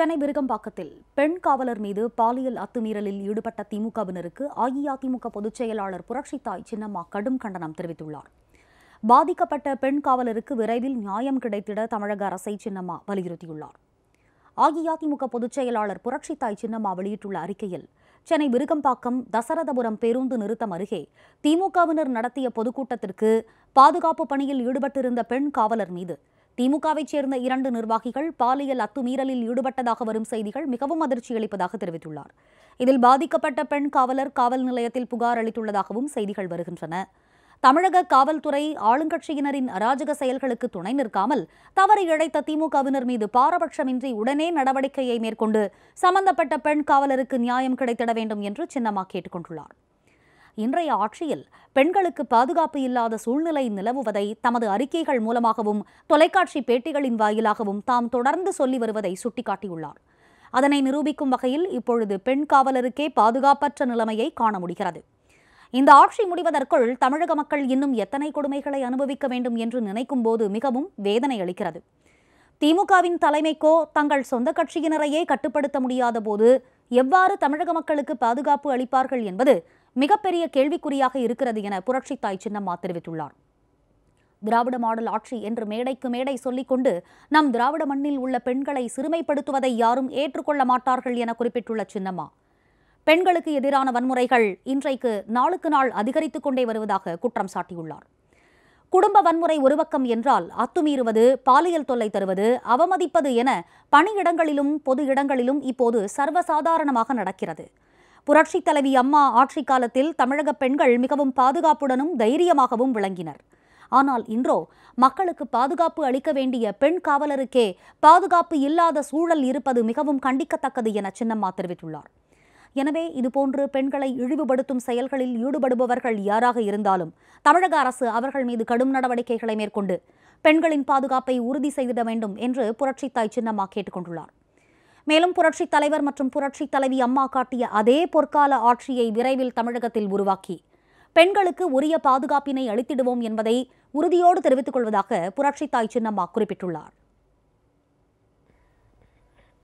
சென்னை விருகம்பாக்கத்தில் பெண் காவலர் மீது பாலியல் அத்துமீறலில் ஈடுபட்ட திமுகவினருக்கு அஇஅதிமுக பொதுச் செயலாளர் புரட்சித்தாய் சின்னம்மா கடும் கண்டனம் தெரிவித்துள்ளார் பாதிக்கப்பட்ட பெண் காவலருக்கு விரைவில் நியாயம் கிடைத்திட தமிழக அரசை சின்னம்மா வலியுறுத்தியுள்ளார் அஇஅதிமுக பொதுச் செயலாளர் புரட்சித்தாய் சின்னம்மா வெளியிட்டுள்ள அறிக்கையில் சென்னை விருகம்பாக்கம் தசரதபுரம் பேருந்து நிறுத்தம் அருகே திமுகவினர் நடத்திய பொதுக்கூட்டத்திற்கு பாதுகாப்பு பணியில் ஈடுபட்டிருந்த பெண் காவலர் மீது திமுகவைச் சேர்ந்த இரண்டு நிர்வாகிகள் பாலியல் அத்துமீறலில் ஈடுபட்டதாக வரும் செய்திகள் மிகவும் அதிர்ச்சி அளிப்பதாக தெரிவித்துள்ளார் இதில் பாதிக்கப்பட்ட பெண் காவலர் காவல் நிலையத்தில் புகார் அளித்துள்ளதாகவும் செய்திகள் வருகின்றன தமிழக காவல்துறை ஆளுங்கட்சியினரின் அராஜக செயல்களுக்கு துணை நிற்காமல் தவறு இழைத்த திமுகவினர் மீது பாரபட்சமின்றி உடனே நடவடிக்கையை மேற்கொண்டு சம்பந்தப்பட்ட பெண் காவலருக்கு நியாயம் கிடைத்திட வேண்டும் என்று சின்னம்மா கேட்டுக் இன்றைய ஆட்சியில் பெண்களுக்கு பாதுகாப்பு இல்லாத சூழ்நிலை நிலவுவதை தமது அறிக்கைகள் மூலமாகவும் தொலைக்காட்சி பேட்டிகளின் வாயிலாகவும் தாம் தொடர்ந்து சொல்லி வருவதை சுட்டிக்காட்டியுள்ளார் அதனை நிரூபிக்கும் வகையில் இப்பொழுது பெண் காவலருக்கே பாதுகாப்பற்ற நிலைமையை காண முடிகிறது இந்த ஆட்சி முடிவதற்குள் தமிழக மக்கள் இன்னும் எத்தனை கொடுமைகளை அனுபவிக்க வேண்டும் என்று நினைக்கும் போது மிகவும் வேதனை அளிக்கிறது திமுகவின் தலைமைக்கோ தங்கள் சொந்த கட்சியினரையே கட்டுப்படுத்த முடியாத போது எவ்வாறு தமிழக மக்களுக்கு பாதுகாப்பு அளிப்பார்கள் என்பது மிகப்பெரிய கேள்விக்குறியாக இருக்கிறது என புரட்சி தாய் சின்னம்மா தெரிவித்துள்ளார் திராவிட மாடல் ஆட்சி என்று மேடைக்கு மேடை சொல்லிக்கொண்டு நம் திராவிட மண்ணில் உள்ள பெண்களை சிறுமைப்படுத்துவதை யாரும் ஏற்றுக்கொள்ள மாட்டார்கள் என குறிப்பிட்டுள்ள சின்னம்மா பெண்களுக்கு எதிரான வன்முறைகள் இன்றைக்கு நாளுக்கு நாள் அதிகரித்துக் கொண்டே வருவதாக குற்றம் சாட்டியுள்ளார் குடும்ப வன்முறை ஒரு பக்கம் என்றால் அத்துமீறுவது பாலியல் தொல்லை தருவது அவமதிப்பது என பணியிடங்களிலும் பொது இடங்களிலும் இப்போது சர்வசாதாரணமாக நடக்கிறது புரட்சித் தலைவி அம்மா ஆட்சி காலத்தில் தமிழக பெண்கள் மிகவும் பாதுகாப்புடனும் தைரியமாகவும் விளங்கினர் ஆனால் இன்றோ மக்களுக்கு பாதுகாப்பு அளிக்க வேண்டிய பெண் காவலருக்கே பாதுகாப்பு இல்லாத சூழல் இருப்பது மிகவும் கண்டிக்கத்தக்கது என சின்னம்மா தெரிவித்துள்ளார் எனவே இதுபோன்று பெண்களை இழிவுபடுத்தும் செயல்களில் ஈடுபடுபவர்கள் யாராக இருந்தாலும் தமிழக அரசு அவர்கள் மீது கடும் நடவடிக்கைகளை மேற்கொண்டு பெண்களின் பாதுகாப்பை உறுதி செய்திட வேண்டும் என்று புரட்சித்தாய் சின்னம்மா கேட்டுக்கொண்டுள்ளார் மேலும் புரட்சித் தலைவர் மற்றும் புரட்சி தலைவி அம்மா காட்டிய அதே பொற்கால ஆட்சியை விரைவில் தமிழகத்தில் உருவாக்கி பெண்களுக்கு உரிய பாதுகாப்பினை அளித்திடுவோம் என்பதை உறுதியோடு தெரிவித்துக் கொள்வதாக தாய் சின்னம்மா குறிப்பிட்டுள்ளார்